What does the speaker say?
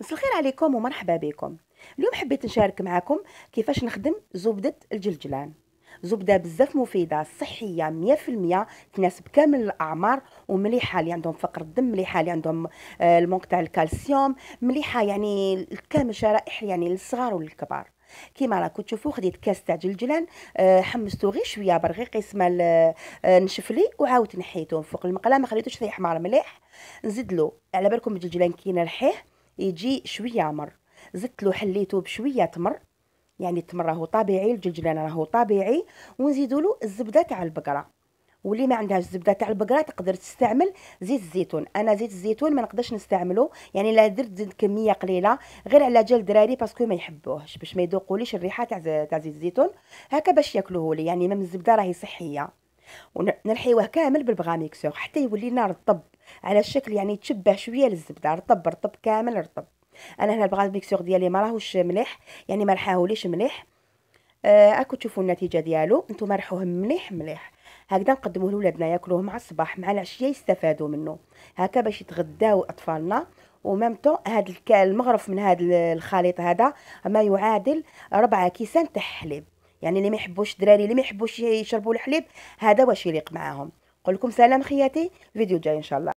مساء الخير عليكم ومرحبا بكم اليوم حبيت نشارك معكم كيفاش نخدم زبدة الجلجلان زبدة بزاف مفيدة صحية مية في المية تناسب كامل الأعمار ومليحة اللي عندهم فقر الدم مليحة اللي عندهم آه، المونك تاع الكالسيوم مليحة يعني كامل شرائح يعني للصغار وللكبار كيما راكم تشوفوا خديت كاس تاع جلجلان أه غير شويه برغيق يسمى أه نشف لي وعاود نحيته فوق المقله ما خليتوش يحمر مليح نزيد له على بالكم الجلجلان كي نرحيه يجي شويه مر زدت له حليته بشويه تمر يعني التمر راهو طبيعي الجلجلان راهو طبيعي ونزيدوا له الزبده تاع البقره واللي ما عندهاش الزبده تاع البقره تقدر تستعمل زيت الزيتون انا زيت الزيتون ما نقدرش نستعمله يعني لا درت كميه قليله غير على جال دراري باسكو ما يحبوهش باش ما يذوقوليش الريحه تاع تاع زيت الزيتون هكا باش ياكلوه لي يعني مام الزبده راهي صحيه ونلحيوه كامل بالبغاميكسور حتى يولي نار رطب على شكل يعني تشبه شويه للزبده رطب رطب كامل رطب انا هنا بغا الميكسور ديالي ما راهوش مليح يعني ما نحاوليش مليح آه، اكو تشوفوا النتيجه ديالو نتوما رحوه مليح مليح هكذا نقدموه لولادنا ياكلوه مع الصباح مع العشيه يستفادوا منه هكا باش يتغداو اطفالنا ومام طون هذا المغرف من هذا الخليط هذا ما يعادل ربعة كيسان تاع حليب يعني اللي ما يحبوش الدراري اللي ما يحبوش يشربوا الحليب هذا واش يليق معاهم نقول لكم سلام خياتي فيديو جاي ان شاء الله